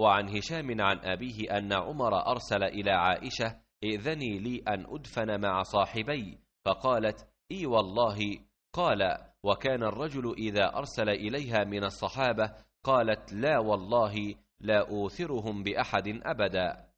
وعن هشام عن أبيه أن عمر أرسل إلى عائشة ائذني لي أن أدفن مع صاحبي فقالت إي والله قال وكان الرجل إذا أرسل إليها من الصحابة قالت لا والله لا أوثرهم بأحد أبدا